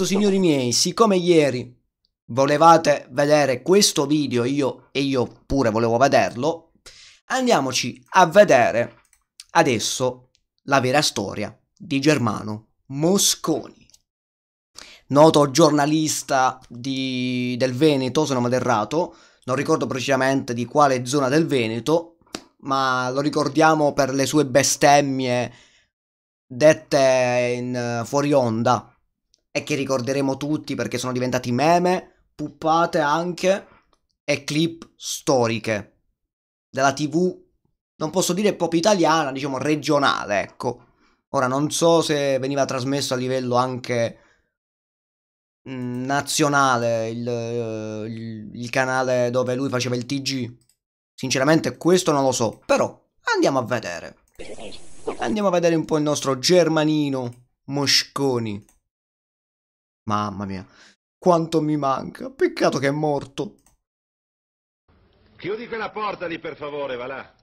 So, signori miei, siccome ieri volevate vedere questo video, io e io pure volevo vederlo, andiamoci a vedere adesso la vera storia di Germano Mosconi, noto giornalista di, del Veneto, se non vado errato, non ricordo precisamente di quale zona del Veneto, ma lo ricordiamo per le sue bestemmie dette in, fuori onda e che ricorderemo tutti perché sono diventati meme, puppate anche e clip storiche della TV, non posso dire proprio italiana, diciamo regionale, ecco. Ora non so se veniva trasmesso a livello anche mm, nazionale il, eh, il, il canale dove lui faceva il TG. Sinceramente questo non lo so, però andiamo a vedere. Andiamo a vedere un po' il nostro Germanino Mosconi. Mamma mia, quanto mi manca. Peccato che è morto. Chiudi quella porta lì, per favore, va là.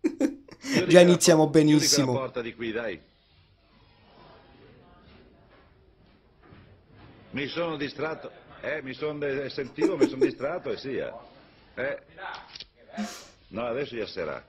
Già iniziamo benissimo. Chiudi porta di qui, dai. Mi sono distratto. Eh, mi sono eh, sentivo, mi sono distratto e sia. Eh. No, adesso gli asserà.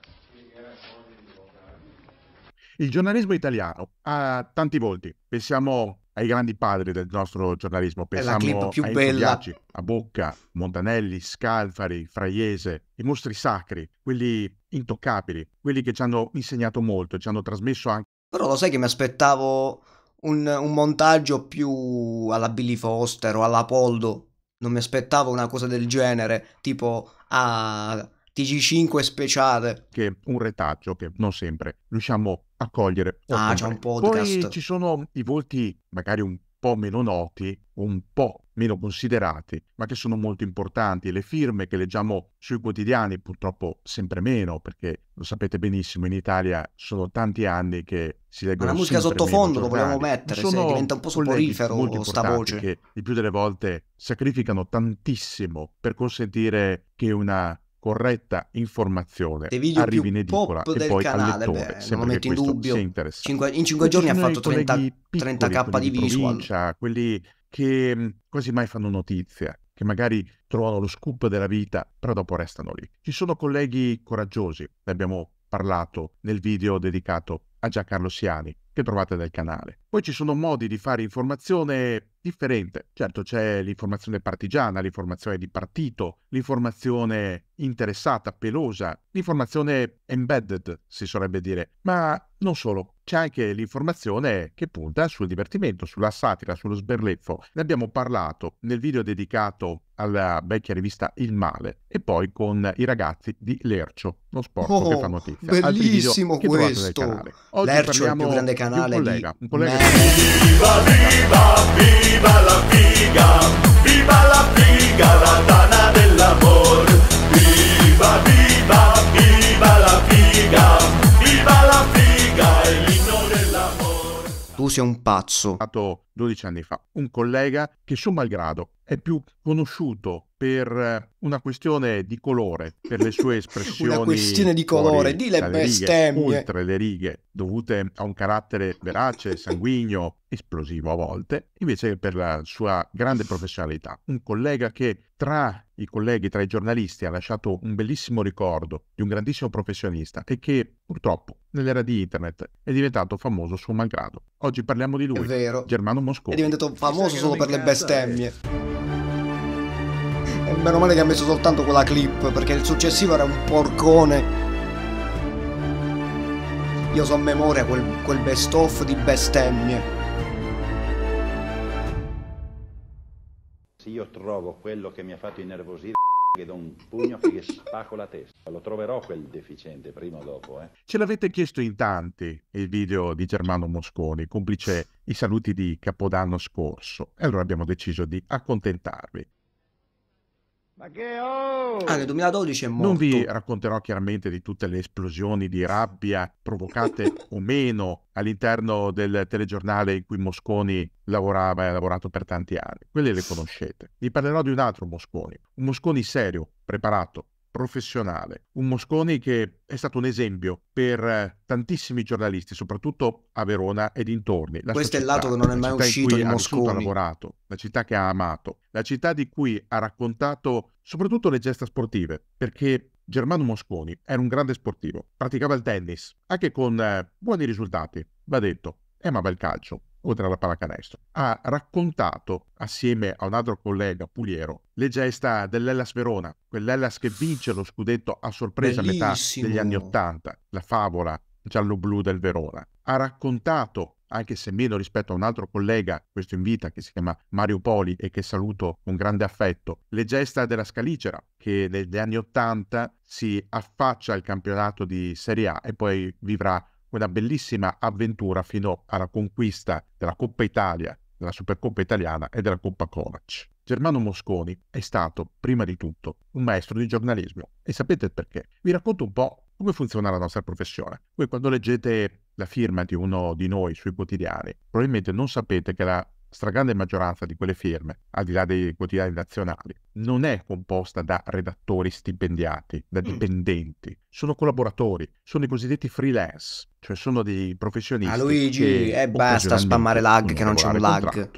Il giornalismo italiano ha tanti volti. Pensiamo ai grandi padri del nostro giornalismo. Pensiamo più a Biaggi, a Bocca, Montanelli, Scalfari, Fraiese, i mostri sacri, quelli intoccabili, quelli che ci hanno insegnato molto, ci hanno trasmesso anche... Però lo sai che mi aspettavo un, un montaggio più alla Billy Foster o alla Poldo, non mi aspettavo una cosa del genere, tipo a TG5 speciale. Che un retaggio che non sempre riusciamo accogliere. Ah, c'è un podcast. Poi ci sono i volti magari un po' meno noti, un po' meno considerati, ma che sono molto importanti. Le firme che leggiamo sui quotidiani, purtroppo sempre meno, perché lo sapete benissimo, in Italia sono tanti anni che si leggono ma la musica sottofondo lo vogliamo mettere, sono se diventa un po' soporifero sta voce. Che il più delle volte sacrificano tantissimo per consentire che una corretta informazione arrivi in edicola e poi canale, al lettore, beh, sempre non metto in dubbio. Cinque, in 5 giorni ha fatto 30, piccoli, 30k di visual. Quelli che mm, quasi mai fanno notizia, che magari trovano lo scoop della vita, però dopo restano lì. Ci sono colleghi coraggiosi, ne abbiamo parlato nel video dedicato a Giancarlo Siani, che trovate nel canale. Poi ci sono modi di fare informazione differente. Certo c'è l'informazione partigiana, l'informazione di partito, l'informazione interessata, pelosa, l'informazione embedded si sarebbe dire, ma non solo. C'è anche l'informazione che punta sul divertimento, sulla satira, sullo sberleffo. Ne abbiamo parlato nel video dedicato alla vecchia rivista Il Male e poi con i ragazzi di Lercio, lo sport oh, che fa oh, notizia. Bellissimo questo! Lercio è il più grande canale. Un collega, di... un collega Viva, viva, viva la figa! Viva la figa, la dana dell'amore! Viva, viva, viva la figa! Viva la figa, è l'inno dell'amore! Tu sei un pazzo! 12 anni fa, un collega che suo malgrado è più conosciuto per eh, una questione di colore, per le sue espressioni. una questione di colore, di le bestemmie. oltre le righe, dovute a un carattere verace, sanguigno, esplosivo a volte, invece per la sua grande professionalità. Un collega che tra i colleghi, tra i giornalisti, ha lasciato un bellissimo ricordo di un grandissimo professionista e che purtroppo nell'era di internet è diventato famoso suo malgrado. Oggi parliamo di lui, Germano Moscone. È diventato famoso solo per le eh. bestemmie. E meno male che ha messo soltanto quella clip, perché il successivo era un porcone. Io so a memoria quel, quel best off di bestemmie. Se io trovo quello che mi ha fatto innervosire che do un pugno che spacco la testa. Lo troverò quel deficiente prima o dopo. Eh. Ce l'avete chiesto in tanti il video di Germano Mosconi, complice i saluti di Capodanno scorso. E allora abbiamo deciso di accontentarvi. Oh! Ah, nel 2012 è morto. Non vi racconterò chiaramente di tutte le esplosioni di rabbia provocate o meno all'interno del telegiornale in cui Mosconi lavorava e ha lavorato per tanti anni. Quelle le conoscete. Vi parlerò di un altro Mosconi, un Mosconi serio, preparato, professionale. Un Mosconi che è stato un esempio per eh, tantissimi giornalisti, soprattutto a Verona e dintorni. La Questo società, è il lato che non è mai uscito di Mosconi. Ha lavorato, la città che ha amato, la città di cui ha raccontato soprattutto le gesta sportive, perché Germano Mosconi era un grande sportivo, praticava il tennis, anche con eh, buoni risultati, va detto, e amava il calcio oltre alla pallacanestro. Ha raccontato, assieme a un altro collega, Puliero, le gesta dell'Ellas Verona, quell'Ellas che vince lo scudetto a sorpresa Bellissimo. a metà degli anni Ottanta, la favola giallo-blu del Verona. Ha raccontato anche se meno rispetto a un altro collega, questo in vita, che si chiama Mario Poli e che saluto con grande affetto, le gesta della Scalicera, che negli anni Ottanta si affaccia al campionato di Serie A e poi vivrà una bellissima avventura fino alla conquista della Coppa Italia, della Supercoppa Italiana e della Coppa Kovac. Germano Mosconi è stato, prima di tutto, un maestro di giornalismo. E sapete perché? Vi racconto un po' come funziona la nostra professione. Voi quando leggete la firma di uno di noi sui quotidiani, probabilmente non sapete che la stragrande maggioranza di quelle firme, al di là dei quotidiani nazionali, non è composta da redattori stipendiati, da mm. dipendenti, sono collaboratori, sono i cosiddetti freelance, cioè sono dei professionisti. A ah, Luigi, e eh, basta spammare lag che non c'è un lag.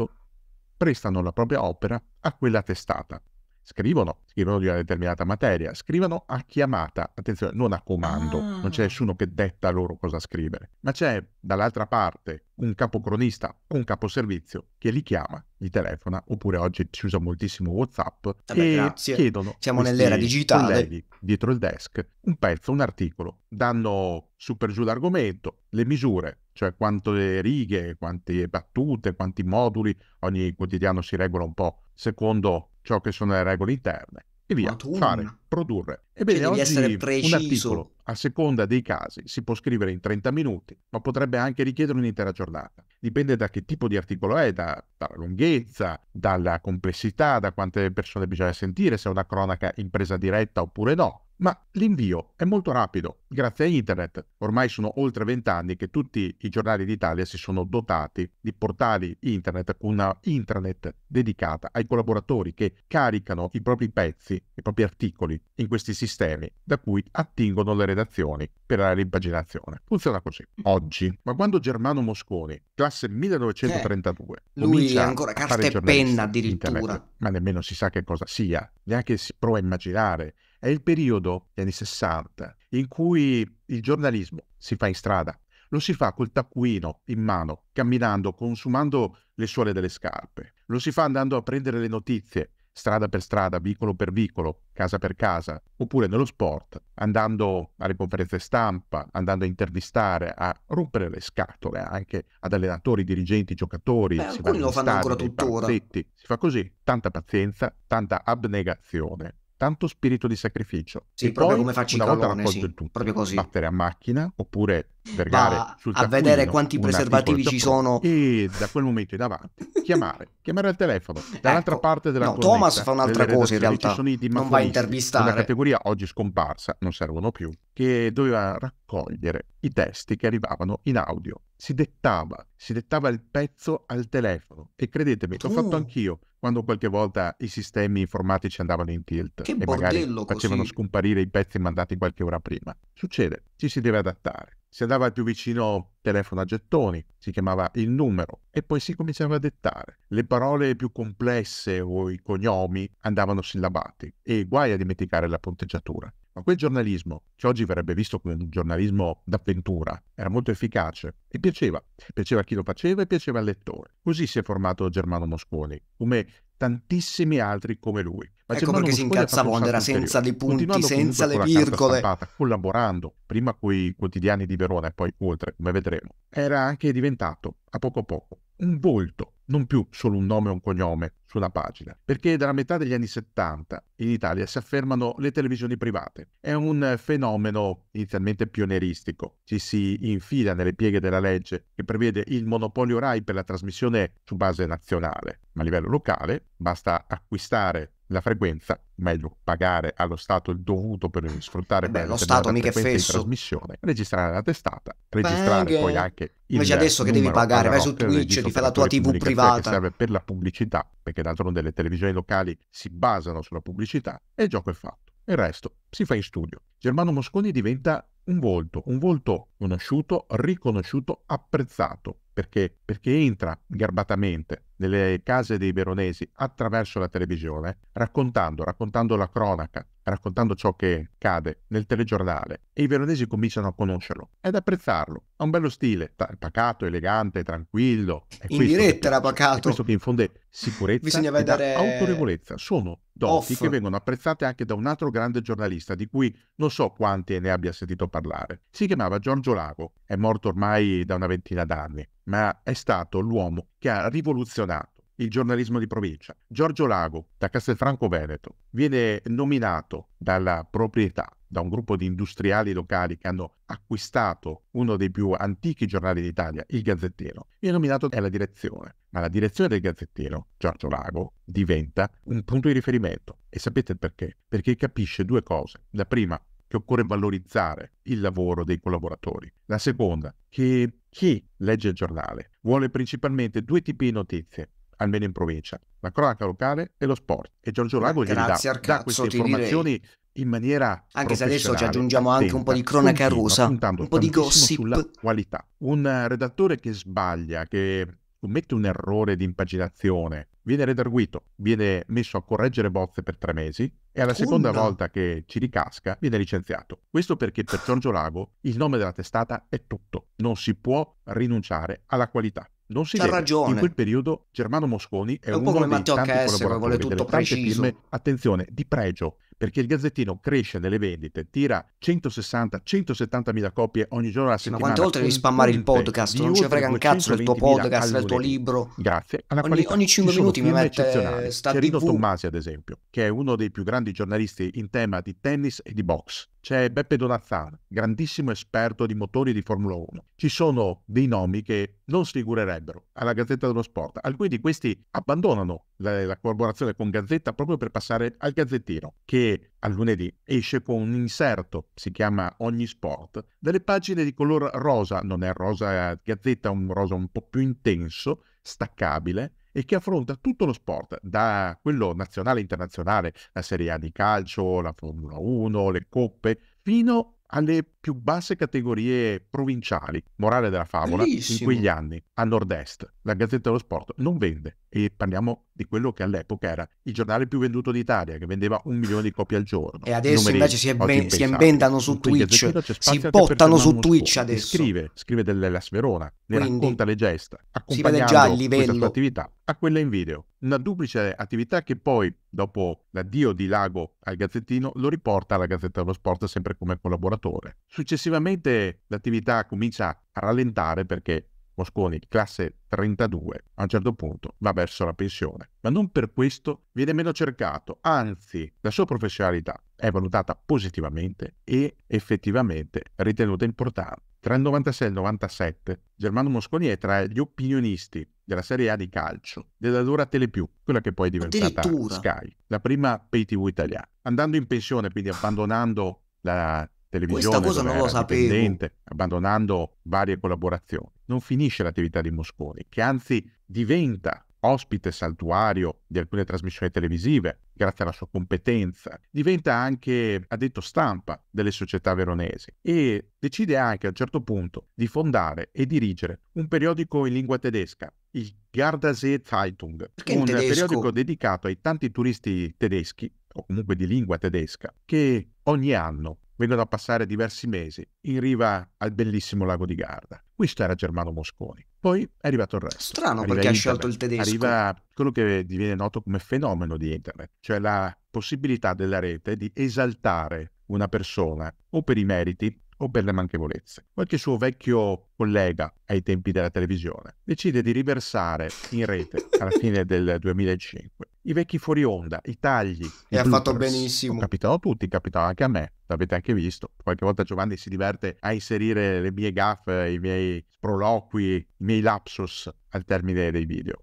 prestano la propria opera a quella testata scrivono, scrivono di una determinata materia, scrivono a chiamata, attenzione, non a comando, ah. non c'è ah. nessuno che detta loro cosa scrivere, ma c'è dall'altra parte un capocronista o un caposervizio che li chiama, li telefona, oppure oggi si usa moltissimo Whatsapp Vabbè, e grazie. chiedono Siamo nell'era digitale. colleghi dietro il desk un pezzo, un articolo, danno su per giù l'argomento, le misure, cioè quante righe, quante battute, quanti moduli, ogni quotidiano si regola un po' secondo ciò che sono le regole interne e via, Maturna. fare, produrre. Ebbene, cioè, oggi un articolo, a seconda dei casi, si può scrivere in 30 minuti, ma potrebbe anche richiedere un'intera giornata. Dipende da che tipo di articolo è, da, dalla lunghezza, dalla complessità, da quante persone bisogna sentire, se è una cronaca in presa diretta oppure no. Ma l'invio è molto rapido, Grazie a internet, ormai sono oltre vent'anni che tutti i giornali d'Italia si sono dotati di portali internet una intranet dedicata ai collaboratori che caricano i propri pezzi, i propri articoli in questi sistemi da cui attingono le redazioni per la rimpaginazione. Funziona così. Mm. Oggi, ma quando Germano Mosconi, classe 1932, eh, lui ancora carta e penna addirittura, internet, ma nemmeno si sa che cosa sia, neanche si prova a immaginare, è il periodo degli anni 60 in cui il giornalismo si fa in strada. Lo si fa col taccuino in mano, camminando, consumando le suole delle scarpe. Lo si fa andando a prendere le notizie, strada per strada, vicolo per vicolo, casa per casa, oppure nello sport, andando alle conferenze stampa, andando a intervistare, a rompere le scatole anche ad allenatori, dirigenti, giocatori. Beh, si alcuni lo fanno stadi, ancora tuttora. Si fa così, tanta pazienza, tanta abnegazione tanto spirito di sacrificio. Sì, e proprio poi, come faccio una volta colonne, raccolto sì, il tutto, proprio così. battere a macchina oppure vergare sul a vedere quanti preservativi ci sono e da quel momento in avanti chiamare, chiamare al telefono ecco. dall'altra ecco, parte della no, cornetta, Thomas fa un'altra cosa in realtà non va a intervistare una categoria oggi scomparsa non servono più che doveva raccogliere i testi che arrivavano in audio si dettava si dettava il pezzo al telefono e credetemi l'ho fatto anch'io quando qualche volta i sistemi informatici andavano in tilt che e magari facevano così. scomparire i pezzi mandati qualche ora prima succede ci si deve adattare si andava al più vicino telefono a gettoni, si chiamava il numero e poi si cominciava a dettare. Le parole più complesse o i cognomi andavano sillabati e guai a dimenticare la punteggiatura. Ma quel giornalismo, che oggi verrebbe visto come un giornalismo d'avventura, era molto efficace e piaceva. Piaceva a chi lo faceva e piaceva al lettore. Così si è formato Germano Mosconi, come tantissimi altri come lui. Ma ecco perché si incazzava quando era senza dei punti, senza le virgole. collaborando prima con i quotidiani di Verona e poi oltre, come vedremo. Era anche diventato, a poco a poco, un volto, non più solo un nome e un cognome, su una pagina, perché dalla metà degli anni 70 in Italia si affermano le televisioni private. È un fenomeno inizialmente pionieristico. Ci si infila nelle pieghe della legge che prevede il monopolio RAI per la trasmissione su base nazionale, ma a livello locale basta acquistare la frequenza, meglio pagare allo Stato il dovuto per sfruttare Beh, lo Stato mica è fesso. trasmissione, registrare la testata, registrare Bang. poi anche il Invece adesso che devi pagare, vai su Twitch, ti fai la tua TV privata. Che serve per la pubblicità, perché d'altronde le televisioni locali si basano sulla pubblicità, e il gioco è fatto. Il resto si fa in studio. Germano Mosconi diventa un volto, un volto conosciuto, riconosciuto, apprezzato. Perché? Perché entra garbatamente nelle case dei veronesi attraverso la televisione, raccontando, raccontando la cronaca, raccontando ciò che cade nel telegiornale e i veronesi cominciano a conoscerlo ed apprezzarlo. Ha un bello stile, pacato, elegante, tranquillo. È in diretta era pacato. È questo che infonde sicurezza Bisogna vedere... autorevolezza. Sono doti off. che vengono apprezzate anche da un altro grande giornalista di cui non so quanti ne abbia sentito parlare. Si chiamava Giorgio Lago, è morto ormai da una ventina d'anni, ma è stato l'uomo che ha rivoluzionato il giornalismo di provincia. Giorgio Lago, da Castelfranco Veneto, viene nominato dalla proprietà da un gruppo di industriali locali che hanno acquistato uno dei più antichi giornali d'Italia, il Gazzettino. Viene nominato alla direzione, ma la direzione del Gazzettino, Giorgio Lago, diventa un punto di riferimento. E sapete perché? Perché capisce due cose. La prima, che occorre valorizzare il lavoro dei collaboratori. La seconda, che chi legge il giornale vuole principalmente due tipi di notizie, almeno in provincia, la cronaca locale e lo sport. E Giorgio Lago gli dà, dà queste informazioni direi in maniera anche se adesso ci aggiungiamo attenta, anche un po' di cronaca rusa, un po' di gossip sulla qualità. Un redattore che sbaglia, che commette un errore di impaginazione, viene redarguito, viene messo a correggere bozze per tre mesi e alla seconda Una. volta che ci ricasca viene licenziato. Questo perché per Giorgio Lago il nome della testata è tutto, non si può rinunciare alla qualità. Non si C'ha deve. ragione. In quel periodo Germano Mosconi è, è un uno po' come Matteo HS che vuole tutto preciso. Firme, attenzione, di pregio, perché il Gazzettino cresce nelle vendite, tira 160-170 mila copie ogni giorno alla settimana. Ma quante volte devi spammare il podcast? Non ci frega un cazzo del tuo podcast, del tuo libro. Grazie. Alla ogni, ogni 5 minuti mi mette sta Cerino TV. Tommasi, ad esempio, che è uno dei più grandi giornalisti in tema di tennis e di box. C'è Beppe Donazzano, grandissimo esperto di motori di Formula 1. Ci sono dei nomi che non sfigurerebbero alla Gazzetta dello Sport. Alcuni di questi abbandonano la, la collaborazione con Gazzetta proprio per passare al Gazzettino, che che a lunedì esce con un inserto, si chiama Ogni Sport, delle pagine di color rosa, non è rosa eh, gazzetta, un rosa un po' più intenso, staccabile, e che affronta tutto lo sport, da quello nazionale e internazionale, la Serie A di calcio, la Formula 1, le coppe, fino alle più basse categorie provinciali. Morale della favola, Bellissimo. in quegli anni, a nord-est, la Gazzetta dello Sport non vende, e parliamo di quello che all'epoca era il giornale più venduto d'Italia, che vendeva un milione di copie al giorno. E adesso invece si, ben, si embendano su Quindi Twitch, si bottano su Twitch adesso. Scrive, scrive dell'Elas Verona, ne Quindi, racconta le gesta, accompagnando già questa sua attività a quella in video. Una duplice attività che poi, dopo l'addio di Lago al Gazzettino, lo riporta alla Gazzetta dello Sport sempre come collaboratore. Successivamente l'attività comincia a rallentare perché Mosconi, classe 32, a un certo punto va verso la pensione, ma non per questo viene meno cercato, anzi la sua professionalità è valutata positivamente e effettivamente ritenuta importante. Tra il 96 e il 97 Germano Mosconi è tra gli opinionisti della Serie A di calcio, dell'allora Telepiù, quella che poi è diventata Sky, la prima pay TV italiana. Andando in pensione, quindi abbandonando la televisione Questa cosa non lo sapevo. abbandonando varie collaborazioni, non finisce l'attività di Mosconi, che anzi diventa ospite saltuario di alcune trasmissioni televisive, grazie alla sua competenza, diventa anche addetto stampa delle società veronesi e decide anche a un certo punto di fondare e dirigere un periodico in lingua tedesca, il Gardasee Zeitung, un periodico dedicato ai tanti turisti tedeschi o comunque di lingua tedesca, che ogni anno vengono a passare diversi mesi in riva al bellissimo lago di Garda. Questo era Germano Mosconi. Poi è arrivato il resto. Strano arriva perché ha scelto il tedesco. Arriva quello che diviene noto come fenomeno di internet, cioè la possibilità della rete di esaltare una persona o per i meriti o per le manchevolezze. Qualche suo vecchio collega ai tempi della televisione decide di riversare in rete alla fine del 2005 i vecchi fuori onda, i tagli. E i ha fatto benissimo. Capitano a tutti, capitano anche a me, l'avete anche visto. Qualche volta Giovanni si diverte a inserire le mie gaffe, i miei proloqui, i miei lapsus al termine dei video.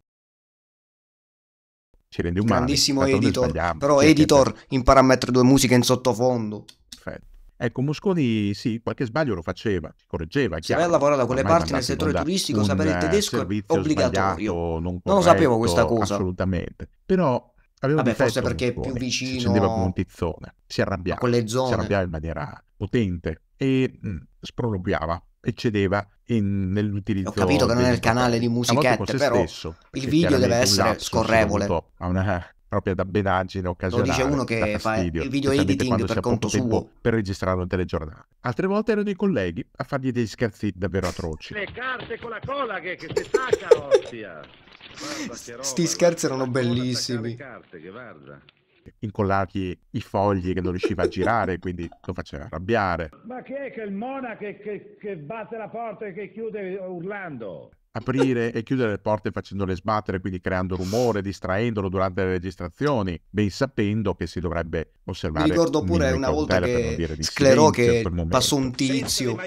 Ci rende umani. Grandissimo editor. Però editor, impara a mettere due musiche in sottofondo. Ecco, Mosconi sì, qualche sbaglio lo faceva, correggeva. Se aveva lavorato da quelle parti nel settore turistico, sapere il eh, tedesco è obbligatorio. Non, corretto, non, lo sapevo questa cosa. Assolutamente. Però aveva Vabbè, forse perché è più vicino. Si scendeva come un tizzone, si arrabbiava. Quelle zone. Si arrabbiava in maniera potente e mh, mm, sproloquiava e in, nell'utilizzo. Ho capito che non è il canale di musichette, però stesso, il video deve essere scorrevole. A una proprio ad abbenaggine occasionale. Lo dice uno che fa il video editing per conto suo. Per registrare un telegiornale. Altre volte erano i colleghi a fargli dei scherzi davvero atroci. Le carte con la cola che, che si stacca, ostia. Guarda, Sti scherzi erano bellissimi. Incollargli i fogli che non riusciva a girare, quindi lo faceva arrabbiare. Ma chi è che il monaco che, che, che batte la porta e che chiude urlando? aprire e chiudere le porte facendole sbattere, quindi creando rumore, distraendolo durante le registrazioni, ben sapendo che si dovrebbe osservare. Mi ricordo pure una volta che sclerò che passò un tizio.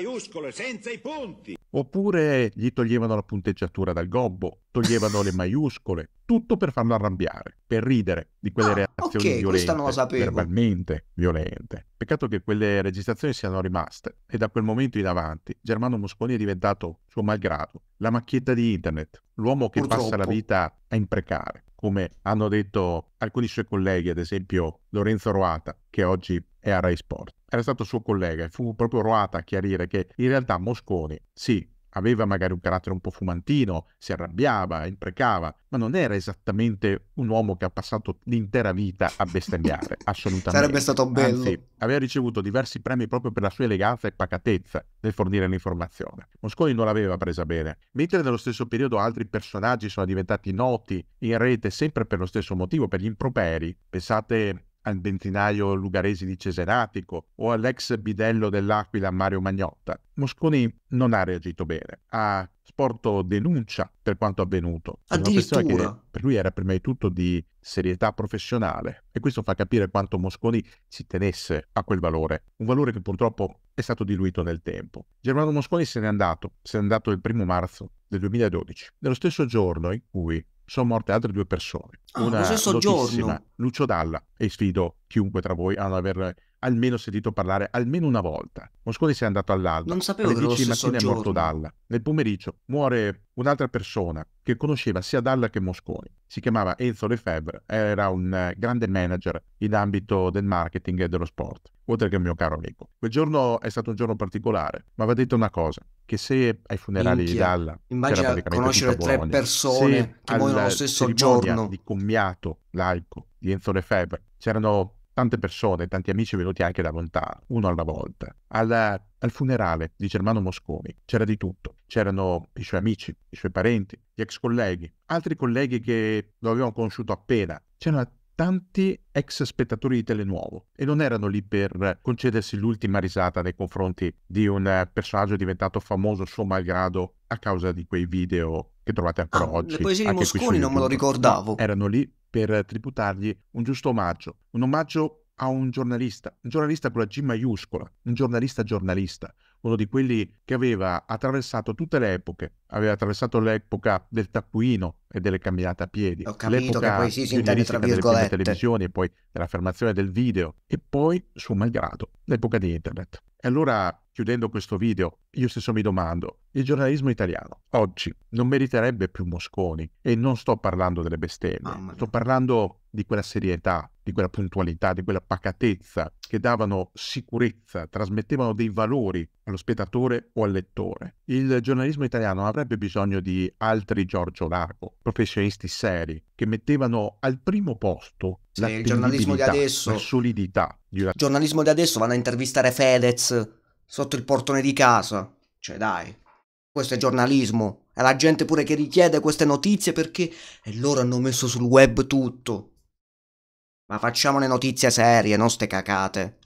Oppure gli toglievano la punteggiatura dal gobbo, toglievano le maiuscole, tutto per farlo arrabbiare, per ridere di quelle ah, reazioni okay, violente, verbalmente violente. Peccato che quelle registrazioni siano rimaste e da quel momento in avanti Germano Mosconi è diventato, suo malgrado, la macchietta di internet, l'uomo che Purtroppo. passa la vita a imprecare, come hanno detto alcuni suoi colleghi, ad esempio Lorenzo Roata, che oggi è a Rai Sport. Era stato suo collega e fu proprio Roata a chiarire che in realtà Mosconi, sì, aveva magari un carattere un po' fumantino, si arrabbiava, imprecava, ma non era esattamente un uomo che ha passato l'intera vita a bestemmiare, assolutamente. Sarebbe stato bello. Anzi, aveva ricevuto diversi premi proprio per la sua eleganza e pacatezza nel fornire l'informazione. Mosconi non l'aveva presa bene, mentre nello stesso periodo altri personaggi sono diventati noti in rete sempre per lo stesso motivo, per gli improperi. Pensate al ventinaio lugaresi di Cesenatico o all'ex bidello dell'Aquila Mario Magnotta. Mosconi non ha reagito bene, ha sporto denuncia per quanto avvenuto. Addirittura. Una questione che per lui era prima di tutto di serietà professionale e questo fa capire quanto Mosconi si tenesse a quel valore, un valore che purtroppo è stato diluito nel tempo. Germano Mosconi se n'è andato, se n'è andato il primo marzo del 2012, nello stesso giorno in cui sono morte altre due persone Ah, una lo soggiorno. Lucio Dalla e sfido chiunque tra voi ad aver almeno sentito parlare almeno una volta. Mosconi si è andato all'alba. Non sapevo alle che 10 mattina giorno. è morto Dalla. Nel pomeriggio muore un'altra persona che conosceva sia Dalla che Mosconi. Si chiamava Enzo Lefebvre, era un eh, grande manager in ambito del marketing e dello sport, oltre che un mio caro amico. Quel giorno è stato un giorno particolare, ma va detto una cosa, che se ai funerali Minchia. di Dalla... Immagina conoscere tre persone che muoiono lo stesso giorno. di commemorazione cambiato laico di Enzo Lefebvre. C'erano tante persone, tanti amici venuti anche da lontano, uno alla volta. Al, al funerale di Germano Mosconi c'era di tutto. C'erano i suoi amici, i suoi parenti, gli ex colleghi, altri colleghi che lo avevano conosciuto appena. C'erano tanti ex spettatori di Telenuovo e non erano lì per concedersi l'ultima risata nei confronti di un personaggio diventato famoso suo malgrado a causa di quei video che trovate ancora ah, oggi. Le poesie di Mosconi non me lo ricordavo. erano lì per tributargli un giusto omaggio, un omaggio a un giornalista, un giornalista con la G maiuscola, un giornalista giornalista, uno di quelli che aveva attraversato tutte le epoche, aveva attraversato l'epoca del taccuino e delle camminate a piedi, Ho capito l'epoca che poi si, si intende tra delle televisioni e poi dell'affermazione del video e poi, suo malgrado, l'epoca di internet. E allora, chiudendo questo video, io stesso mi domando, il giornalismo italiano oggi non meriterebbe più Mosconi? E non sto parlando delle bestemmie, sto parlando di quella serietà, di quella puntualità, di quella pacatezza che davano sicurezza, trasmettevano dei valori allo spettatore o al lettore. Il giornalismo italiano avrebbe bisogno di altri Giorgio Largo, professionisti seri, che mettevano al primo posto sì, il giornalismo di adesso, la solidità, il giornalismo di adesso vanno a intervistare Fedez sotto il portone di casa. Cioè, dai, questo è giornalismo. È la gente pure che richiede queste notizie perché e loro hanno messo sul web tutto. Ma facciamo le notizie serie, non ste cacate.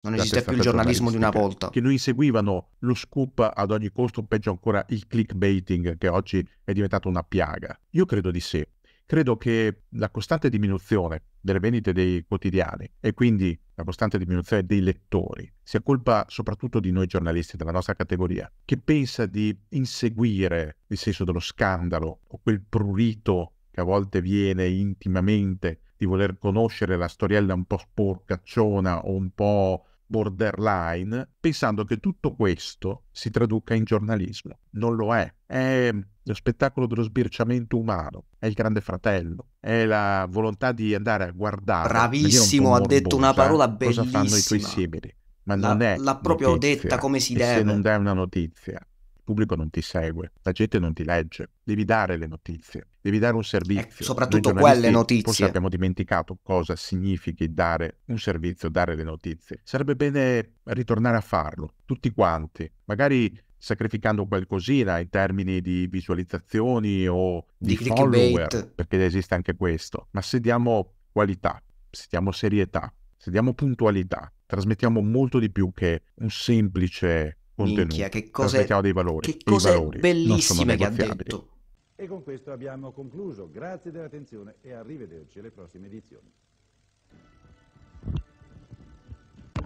Non esiste più il giornalismo di una volta. Che non inseguivano lo scoop ad ogni costo, peggio ancora il clickbaiting che oggi è diventato una piaga. Io credo di sì. Credo che la costante diminuzione delle vendite dei quotidiani e quindi la costante diminuzione dei lettori sia colpa soprattutto di noi giornalisti, della nostra categoria, che pensa di inseguire il senso dello scandalo o quel prurito che a volte viene intimamente di voler conoscere la storiella un po' sporcacciona o un po' borderline, pensando che tutto questo si traduca in giornalismo. Non lo è. È lo spettacolo dello sbirciamento umano, è il grande fratello, è la volontà di andare a guardare. Bravissimo, ha detto una eh. parola bellissima. Cosa fanno i tuoi simili? Ma la, non è l'ha proprio notizia, detta come si deve. Se non è una notizia, pubblico non ti segue, la gente non ti legge, devi dare le notizie, devi dare un servizio. Eh, soprattutto quelle notizie. Forse abbiamo dimenticato cosa significhi dare un servizio, dare le notizie. Sarebbe bene ritornare a farlo, tutti quanti, magari sacrificando qualcosina in termini di visualizzazioni o di, di follower, perché esiste anche questo, ma se diamo qualità, se diamo serietà, se diamo puntualità, trasmettiamo molto di più che un semplice Minchia, che cose, dei valori, che cose valori bellissime che ha detto. E con questo abbiamo concluso. Grazie dell'attenzione e arrivederci alle prossime edizioni.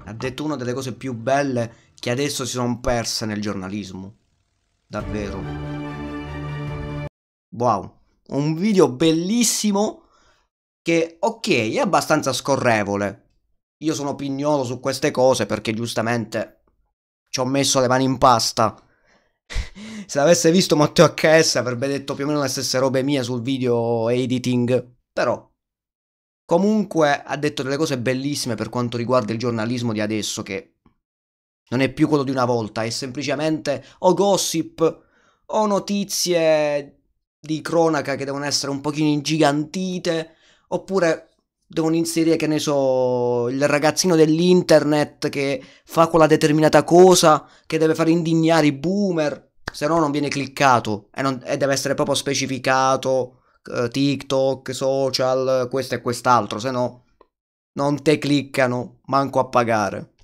Ha detto una delle cose più belle che adesso si sono perse nel giornalismo. Davvero. Wow, un video bellissimo che, ok, è abbastanza scorrevole. Io sono pignolo su queste cose perché giustamente ci ho messo le mani in pasta. Se l'avesse visto Matteo HS avrebbe detto più o meno le stesse robe mie sul video editing. Però Comunque ha detto delle cose bellissime per quanto riguarda il giornalismo di adesso, che non è più quello di una volta, è semplicemente o gossip o notizie di cronaca che devono essere un pochino ingigantite, oppure devono inserire, che ne so, il ragazzino dell'internet che fa quella determinata cosa che deve far indignare i boomer, se no non viene cliccato e, non, e deve essere proprio specificato eh, TikTok, social, questo e quest'altro, se no non te cliccano, manco a pagare.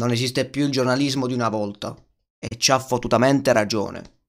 Non esiste più il giornalismo di una volta e c'ha fottutamente ragione.